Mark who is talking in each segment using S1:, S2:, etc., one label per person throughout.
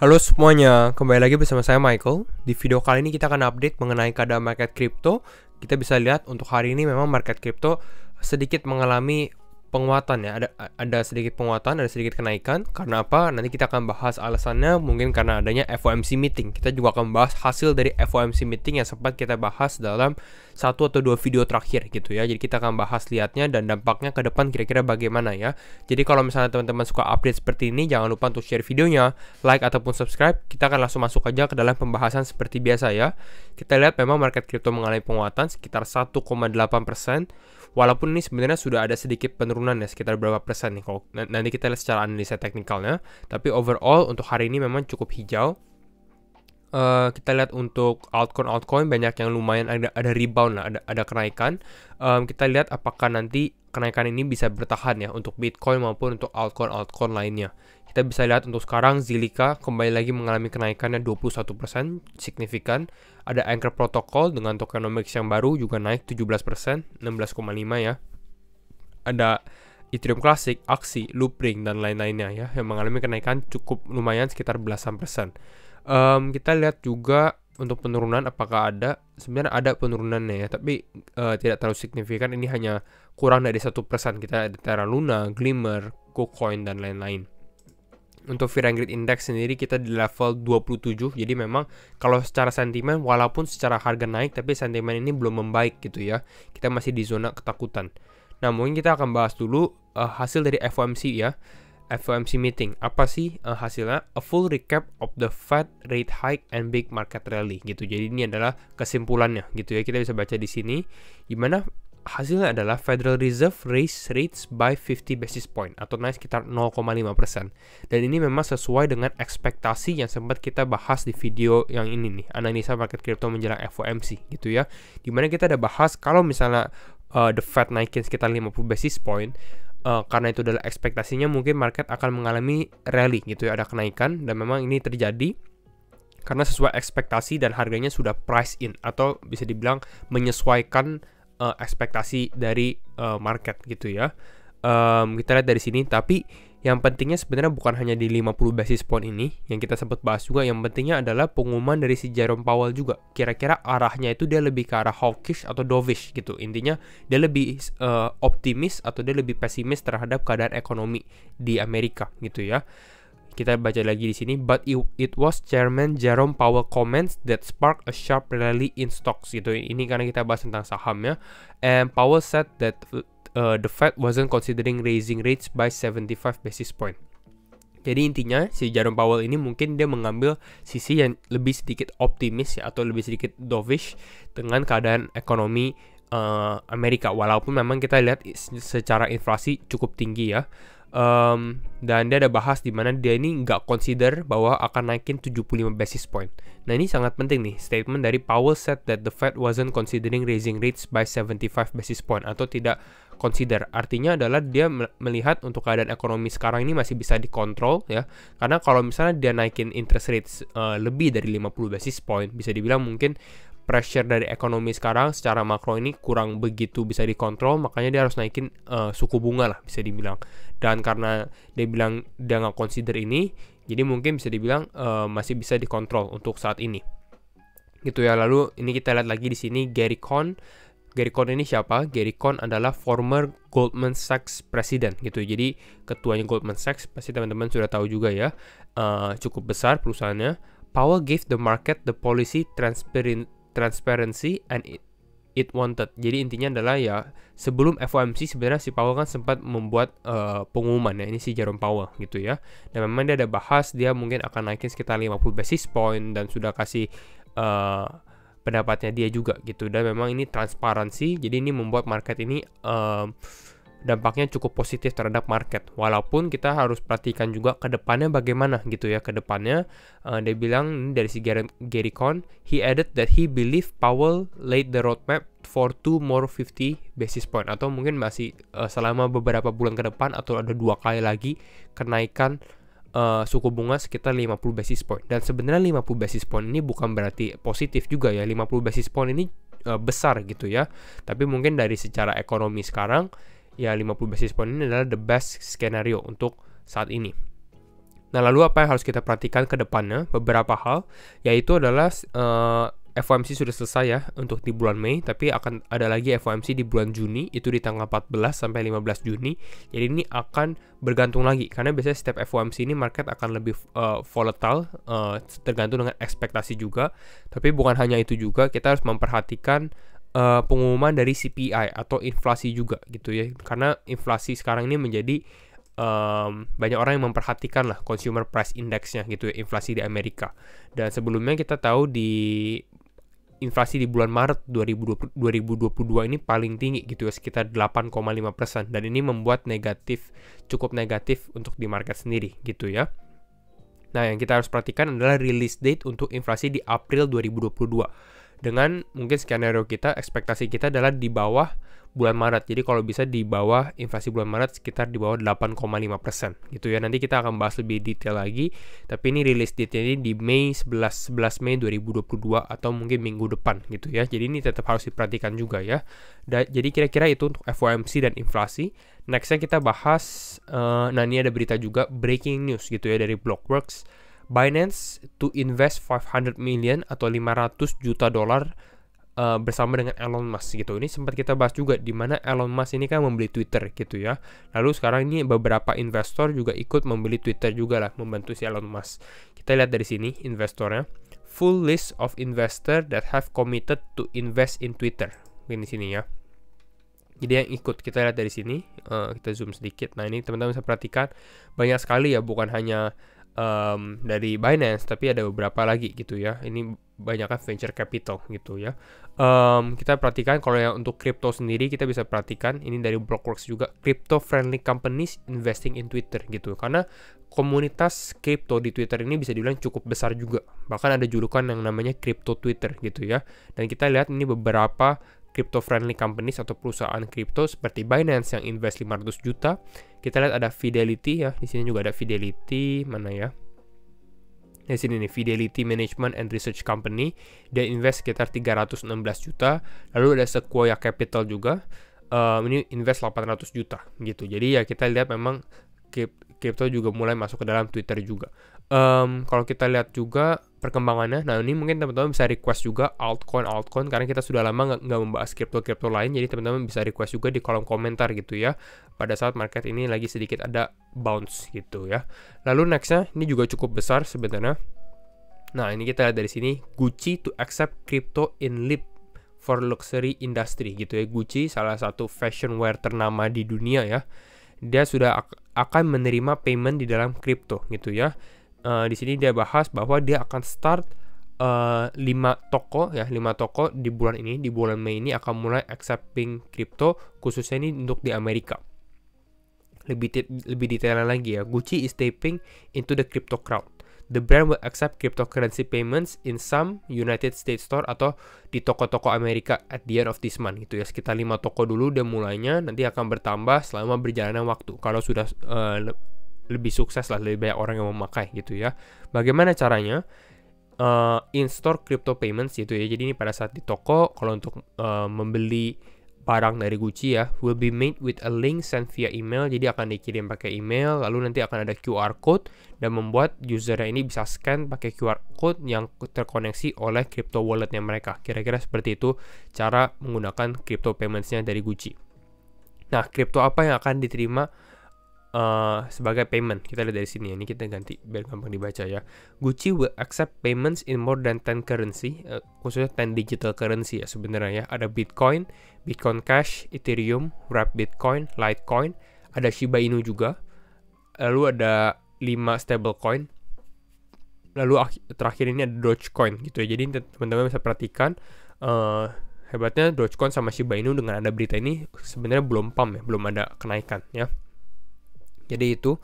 S1: Halo semuanya, kembali lagi bersama saya Michael. Di video kali ini kita akan update mengenai keadaan market crypto. Kita bisa lihat untuk hari ini memang market crypto sedikit mengalami penguatan ya ada ada sedikit penguatan ada sedikit kenaikan karena apa nanti kita akan bahas alasannya mungkin karena adanya FOMC meeting kita juga akan bahas hasil dari FOMC meeting yang sempat kita bahas dalam satu atau dua video terakhir gitu ya jadi kita akan bahas lihatnya dan dampaknya ke depan kira-kira bagaimana ya jadi kalau misalnya teman-teman suka update seperti ini jangan lupa untuk share videonya like ataupun subscribe kita akan langsung masuk aja ke dalam pembahasan seperti biasa ya kita lihat memang market crypto mengalami penguatan sekitar 1,8 persen Walaupun ini sebenarnya sudah ada sedikit penurunan ya sekitar berapa persen nih kalau nanti kita lihat secara analisa teknikalnya, tapi overall untuk hari ini memang cukup hijau uh, kita lihat untuk altcoin altcoin banyak yang lumayan ada ada rebound lah, ada ada kenaikan. Um, kita lihat apakah nanti kenaikan ini bisa bertahan ya untuk Bitcoin maupun untuk altcoin altcoin lainnya. Kita bisa lihat untuk sekarang zilika kembali lagi mengalami kenaikannya 21% signifikan. Ada Anchor Protocol dengan tokenomics yang baru juga naik 17%, 16,5 ya. Ada Ethereum Classic, aksi Loopring, dan lain-lainnya ya yang mengalami kenaikan cukup lumayan sekitar belasan persen um, kita lihat juga untuk penurunan apakah ada sebenarnya ada penurunannya ya tapi uh, tidak terlalu signifikan ini hanya kurang dari satu persen kita ada Terra Luna, Glimmer, KuCoin dan lain-lain. Untuk Fear Index sendiri kita di level 27 jadi memang kalau secara sentimen walaupun secara harga naik tapi sentimen ini belum membaik gitu ya kita masih di zona ketakutan. Nah mungkin kita akan bahas dulu uh, hasil dari FOMC ya FOMC meeting. Apa sih uh, hasilnya? A full recap of the Fed rate hike and big market rally gitu. Jadi ini adalah kesimpulannya gitu ya. Kita bisa baca di sini gimana hasilnya adalah Federal Reserve raise rates by 50 basis point atau naik sekitar 0,5%. Dan ini memang sesuai dengan ekspektasi yang sempat kita bahas di video yang ini nih, analisa market crypto menjelang FOMC gitu ya. Dimana kita ada bahas kalau misalnya uh, the Fed naikin sekitar 50 basis point, uh, karena itu adalah ekspektasinya mungkin market akan mengalami rally gitu ya ada kenaikan dan memang ini terjadi karena sesuai ekspektasi dan harganya sudah price in atau bisa dibilang menyesuaikan uh, ekspektasi dari uh, market gitu ya um, kita lihat dari sini tapi yang pentingnya sebenarnya bukan hanya di 50 basis point ini yang kita sempat bahas juga, yang pentingnya adalah pengumuman dari si Jerome Powell juga. Kira-kira arahnya itu dia lebih ke arah hawkish atau dovish gitu. Intinya dia lebih uh, optimis atau dia lebih pesimis terhadap keadaan ekonomi di Amerika gitu ya. Kita baca lagi di sini, but it, was Chairman Jerome Powell comments that sparked a sharp rally in stocks gitu. Ini karena kita bahas tentang saham ya. And Powell said that uh, the Fed wasn't considering raising rates by 75 basis point. Jadi intinya si Jerome Powell ini mungkin dia mengambil sisi yang lebih sedikit optimis ya, atau lebih sedikit dovish dengan keadaan ekonomi uh, Amerika walaupun memang kita lihat secara inflasi cukup tinggi ya. Um, dan dia ada bahas di mana dia ini nggak consider bahwa akan naikin 75 basis point. Nah ini sangat penting nih statement dari Powell said that the Fed wasn't considering raising rates by 75 basis point atau tidak consider. Artinya adalah dia melihat untuk keadaan ekonomi sekarang ini masih bisa dikontrol ya. Karena kalau misalnya dia naikin interest rates uh, lebih dari 50 basis point, bisa dibilang mungkin pressure dari ekonomi sekarang secara makro ini kurang begitu bisa dikontrol, makanya dia harus naikin uh, suku bunga lah bisa dibilang. Dan karena dia bilang dia nggak consider ini, jadi mungkin bisa dibilang uh, masih bisa dikontrol untuk saat ini. Gitu ya. Lalu ini kita lihat lagi di sini Gary Cohn Gary Cohn ini siapa? Gary Cohn adalah former Goldman Sachs president gitu. Jadi ketuanya Goldman Sachs pasti teman-teman sudah tahu juga ya. Uh, cukup besar perusahaannya. Powell gave the market the policy transparency and it, it wanted. Jadi intinya adalah ya sebelum FOMC sebenarnya si Powell kan sempat membuat uh, pengumuman ya ini si Jerome Powell gitu ya. Dan memang dia ada bahas dia mungkin akan naikin sekitar 50 basis point dan sudah kasih uh, pendapatnya dia juga gitu dan memang ini transparansi jadi ini membuat market ini um, dampaknya cukup positif terhadap market walaupun kita harus perhatikan juga kedepannya bagaimana gitu ya kedepannya uh, dia bilang dari si Gary, Gary Cohn he added that he believe Powell laid the roadmap for two more 50 basis point atau mungkin masih uh, selama beberapa bulan ke depan atau ada dua kali lagi kenaikan uh, suku bunga sekitar 50 basis point. Dan sebenarnya 50 basis point ini bukan berarti positif juga ya. 50 basis point ini uh, besar gitu ya. Tapi mungkin dari secara ekonomi sekarang ya 50 basis point ini adalah the best skenario untuk saat ini. Nah, lalu apa yang harus kita perhatikan ke depannya? Beberapa hal yaitu adalah uh, FOMC sudah selesai ya untuk di bulan Mei, tapi akan ada lagi FOMC di bulan Juni, itu di tanggal 14 sampai 15 Juni. Jadi ini akan bergantung lagi karena biasanya setiap FOMC ini market akan lebih uh, volatile uh, tergantung dengan ekspektasi juga. Tapi bukan hanya itu juga, kita harus memperhatikan uh, pengumuman dari CPI atau inflasi juga gitu ya. Karena inflasi sekarang ini menjadi um, banyak orang yang memperhatikan lah consumer price indexnya gitu ya inflasi di Amerika dan sebelumnya kita tahu di inflasi di bulan Maret 2020, 2022 ini paling tinggi gitu ya sekitar 8,5 persen dan ini membuat negatif cukup negatif untuk di market sendiri gitu ya. Nah yang kita harus perhatikan adalah release date untuk inflasi di April 2022 dengan mungkin skenario kita ekspektasi kita adalah di bawah bulan Maret. Jadi kalau bisa di bawah inflasi bulan Maret sekitar di bawah 8,5% gitu ya. Nanti kita akan bahas lebih detail lagi. Tapi ini rilis date ini di Mei 11 11 Mei 2022 atau mungkin minggu depan gitu ya. Jadi ini tetap harus diperhatikan juga ya. Da jadi kira-kira itu untuk FOMC dan inflasi. Nextnya kita bahas, uh, nah ini ada berita juga breaking news gitu ya dari Blockworks Binance to invest 500 million atau 500 juta dolar uh, bersama dengan Elon Musk gitu. Ini sempat kita bahas juga di mana Elon Musk ini kan membeli Twitter gitu ya. Lalu sekarang ini beberapa investor juga ikut membeli Twitter juga lah membantu si Elon Musk. Kita lihat dari sini investornya. Full list of investor that have committed to invest in Twitter. Ini sini ya. Jadi yang ikut kita lihat dari sini, uh, kita zoom sedikit. Nah ini teman-teman bisa perhatikan banyak sekali ya, bukan hanya um, dari Binance tapi ada beberapa lagi gitu ya ini banyaknya kan venture capital gitu ya um, kita perhatikan kalau yang untuk crypto sendiri kita bisa perhatikan ini dari Blockworks juga crypto friendly companies investing in Twitter gitu karena komunitas crypto di Twitter ini bisa dibilang cukup besar juga bahkan ada julukan yang namanya crypto Twitter gitu ya dan kita lihat ini beberapa crypto-friendly companies atau perusahaan kripto seperti Binance yang invest 500 juta. Kita lihat ada Fidelity ya, di sini juga ada Fidelity, mana ya? Di sini nih Fidelity Management and Research Company, dia invest sekitar 316 juta. Lalu ada Sequoia Capital juga. Um, ini invest 800 juta gitu. Jadi ya kita lihat memang crypto juga mulai masuk ke dalam Twitter juga um, kalau kita lihat juga perkembangannya. Nah ini mungkin teman-teman bisa request juga altcoin altcoin karena kita sudah lama nggak membahas crypto crypto lain. Jadi teman-teman bisa request juga di kolom komentar gitu ya. Pada saat market ini lagi sedikit ada bounce gitu ya. Lalu nextnya ini juga cukup besar sebenarnya. Nah ini kita lihat dari sini Gucci to accept crypto in lip for luxury industry gitu ya. Gucci salah satu fashion wear ternama di dunia ya. Dia sudah akan menerima payment di dalam crypto gitu ya uh, di sini dia bahas bahwa dia akan start Uh, eh, 5 toko ya 5 toko di bulan ini di bulan Mei ini akan mulai accepting crypto khususnya ini untuk di Amerika lebih lebih detail lagi ya Gucci is stepping into the crypto crowd the brand will accept cryptocurrency payments in some United States store atau di toko-toko Amerika at the end of this month gitu ya sekitar lima toko dulu dan mulainya nanti akan bertambah selama berjalannya waktu kalau sudah uh, lebih sukses lah lebih banyak orang yang memakai gitu ya bagaimana caranya uh, in-store crypto payments gitu ya jadi ini pada saat di toko kalau untuk uh, membeli barang dari Gucci ya will be made with a link sent via email jadi akan dikirim pakai email lalu nanti akan ada QR code dan membuat user ini bisa scan pakai QR code yang terkoneksi oleh crypto walletnya mereka kira-kira seperti itu cara menggunakan crypto paymentsnya dari Gucci nah crypto apa yang akan diterima uh, sebagai payment. Kita lihat dari sini ya. Ini kita ganti biar gampang dibaca ya. Gucci will accept payments in more than 10 currency, uh, khususnya 10 digital currency ya sebenarnya ya. Ada Bitcoin, Bitcoin Cash, Ethereum, Wrapped Bitcoin, Litecoin, ada Shiba Inu juga. Lalu ada 5 stablecoin. Lalu terakhir ini ada Dogecoin gitu ya. Jadi teman-teman bisa perhatikan uh, hebatnya Dogecoin sama Shiba Inu dengan ada berita ini sebenarnya belum pump ya, belum ada kenaikan ya. Jadi itu.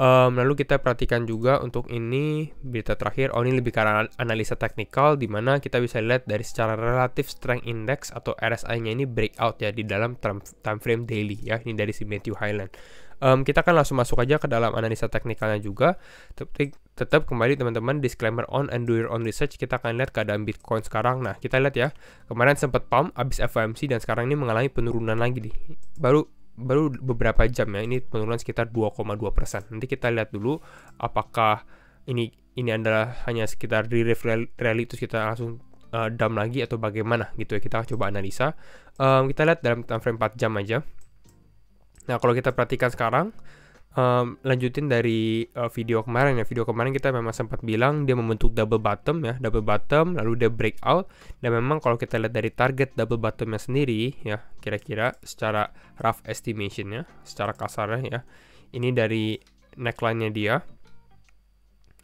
S1: Um, lalu kita perhatikan juga untuk ini berita terakhir, oh ini lebih ke analisa teknikal di mana kita bisa lihat dari secara relatif strength index atau RSI-nya ini breakout ya di dalam time frame daily ya ini dari si Matthew Highland. Um, kita akan langsung masuk aja ke dalam analisa teknikalnya juga. Tapi tetap kembali teman-teman disclaimer on and do your own research. Kita akan lihat keadaan Bitcoin sekarang. Nah kita lihat ya kemarin sempat pump abis FOMC dan sekarang ini mengalami penurunan lagi nih. Baru baru beberapa jam ya ini penurunan sekitar 2,2 persen nanti kita lihat dulu apakah ini ini adalah hanya sekitar di rally terus kita langsung uh, eh, dump lagi atau bagaimana gitu ya kita coba analisa um, kita lihat dalam time frame 4 jam aja nah kalau kita perhatikan sekarang um, lanjutin dari uh, video kemarin ya. Video kemarin kita memang sempat bilang dia membentuk double bottom ya, double bottom lalu dia breakout dan memang kalau kita lihat dari target double bottomnya sendiri ya, kira-kira secara rough estimation ya, secara kasarnya ya. Ini dari neckline-nya dia.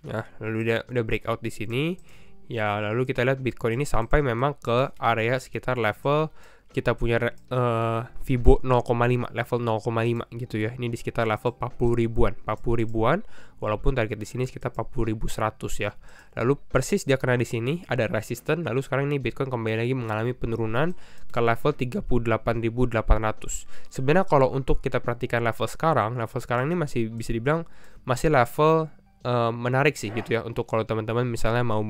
S1: Ya, lalu dia udah breakout di sini. Ya, lalu kita lihat Bitcoin ini sampai memang ke area sekitar level kita punya uh, Fibo 0,5 level 0,5 gitu ya. Ini di sekitar level 40 ribuan, 40 ribuan walaupun target di sini sekitar 40.100 ya. Lalu persis dia kena di sini ada resisten lalu sekarang ini Bitcoin kembali lagi mengalami penurunan ke level 38.800. Sebenarnya kalau untuk kita perhatikan level sekarang, level sekarang ini masih bisa dibilang masih level uh, menarik sih gitu ya untuk kalau teman-teman misalnya mau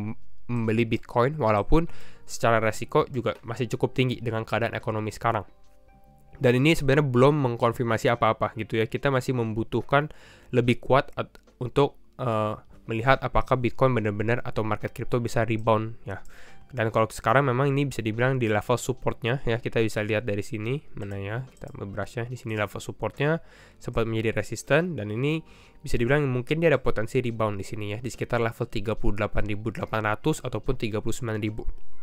S1: membeli Bitcoin walaupun secara resiko juga masih cukup tinggi dengan keadaan ekonomi sekarang. Dan ini sebenarnya belum mengkonfirmasi apa-apa gitu ya. Kita masih membutuhkan lebih kuat untuk uh, melihat apakah Bitcoin benar-benar atau market crypto bisa rebound ya. Dan kalau sekarang memang ini bisa dibilang di level supportnya ya kita bisa lihat dari sini mana ya kita membrusnya di sini level supportnya sempat menjadi resisten dan ini bisa dibilang mungkin dia ada potensi rebound di sini ya di sekitar level 38.800 ataupun 39.000.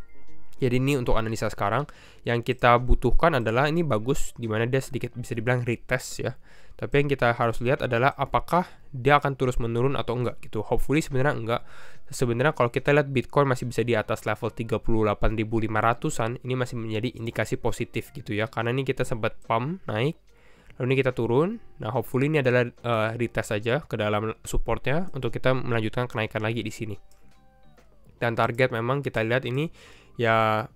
S1: Jadi ini untuk analisa sekarang yang kita butuhkan adalah ini bagus dimana dia sedikit bisa dibilang retest ya. Tapi yang kita harus lihat adalah apakah dia akan terus menurun atau enggak gitu. Hopefully sebenarnya enggak. Sebenarnya kalau kita lihat Bitcoin masih bisa di atas level 38.500-an, ini masih menjadi indikasi positif gitu ya. Karena ini kita sempat pump naik, lalu ini kita turun. Nah, hopefully ini adalah uh, retest saja ke dalam supportnya untuk kita melanjutkan kenaikan lagi di sini. Dan target memang kita lihat ini ya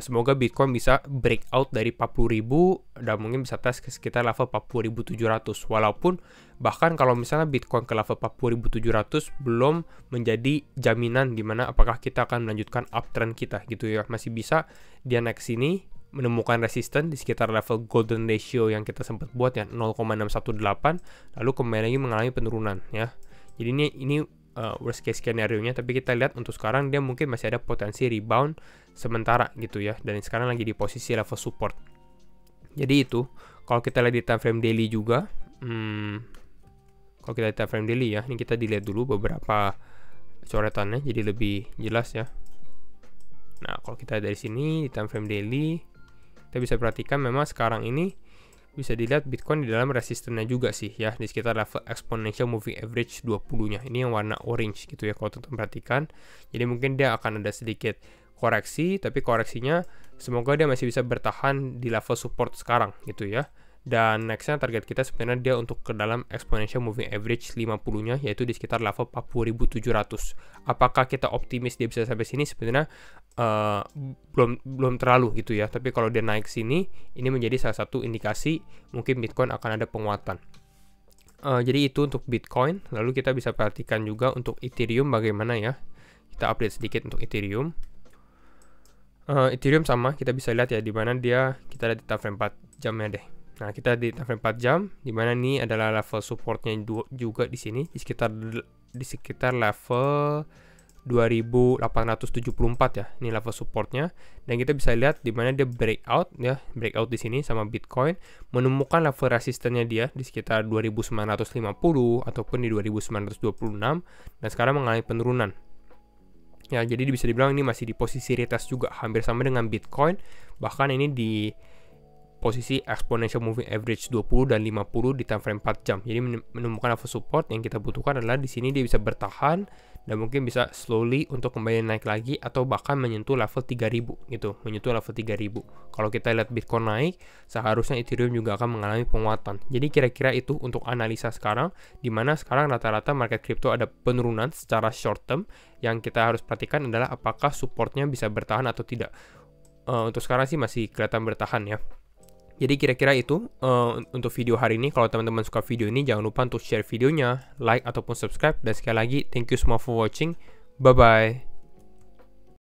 S1: semoga Bitcoin bisa break out dari 40.000 dan mungkin bisa tes ke sekitar level 40.700 walaupun bahkan kalau misalnya Bitcoin ke level 40.700 belum menjadi jaminan gimana apakah kita akan melanjutkan uptrend kita gitu ya masih bisa dia naik sini menemukan resisten di sekitar level golden ratio yang kita sempat buat ya 0,618 lalu kembali lagi mengalami penurunan ya jadi ini ini uh, worst case skenario-nya tapi kita lihat untuk sekarang dia mungkin masih ada potensi rebound sementara gitu ya dan sekarang lagi di posisi level support. Jadi itu kalau kita lihat di time frame daily juga hmm, kalau kita lihat time frame daily ya ini kita dilihat dulu beberapa coretannya jadi lebih jelas ya. Nah, kalau kita dari sini di time frame daily kita bisa perhatikan memang sekarang ini bisa dilihat Bitcoin di dalam resistennya juga sih ya di sekitar level exponential moving average 20-nya. Ini yang warna orange gitu ya kalau teman perhatikan. Jadi mungkin dia akan ada sedikit koreksi tapi koreksinya semoga dia masih bisa bertahan di level support sekarang gitu ya. Dan nextnya target kita sebenarnya dia untuk ke dalam exponential moving average 50-nya yaitu di sekitar level 40.700. Apakah kita optimis dia bisa sampai sini sebenarnya uh, belum belum terlalu gitu ya. Tapi kalau dia naik sini ini menjadi salah satu indikasi mungkin Bitcoin akan ada penguatan. Uh, jadi itu untuk Bitcoin. Lalu kita bisa perhatikan juga untuk Ethereum bagaimana ya. Kita update sedikit untuk Ethereum. Uh, Ethereum sama, kita bisa lihat ya di mana dia kita lihat di time frame 4 jamnya deh. Nah, kita di time 4 jam, di mana ini adalah level supportnya juga di sini di sekitar di sekitar level 2874 ya. Ini level supportnya dan kita bisa lihat di mana dia breakout ya, breakout di sini sama Bitcoin menemukan level resistennya dia di sekitar 2950 ataupun di 2926 dan sekarang mengalami penurunan ya jadi bisa dibilang ini masih di posisi retest juga hampir sama dengan Bitcoin bahkan ini di posisi exponential moving average 20 dan 50 di time frame 4 jam. Jadi menemukan level support yang kita butuhkan adalah di sini dia bisa bertahan dan mungkin bisa slowly untuk kembali naik lagi atau bahkan menyentuh level 3000 gitu, menyentuh level 3000. Kalau kita lihat Bitcoin naik, seharusnya Ethereum juga akan mengalami penguatan. Jadi kira-kira itu untuk analisa sekarang di mana sekarang rata-rata market crypto ada penurunan secara short term yang kita harus perhatikan adalah apakah supportnya bisa bertahan atau tidak. Uh, untuk sekarang sih masih kelihatan bertahan ya. Jadi kira-kira itu uh, untuk video hari ini. Kalau teman-teman suka video ini, jangan lupa untuk share videonya, like ataupun subscribe. Dan sekali lagi, thank you semua for watching. Bye-bye.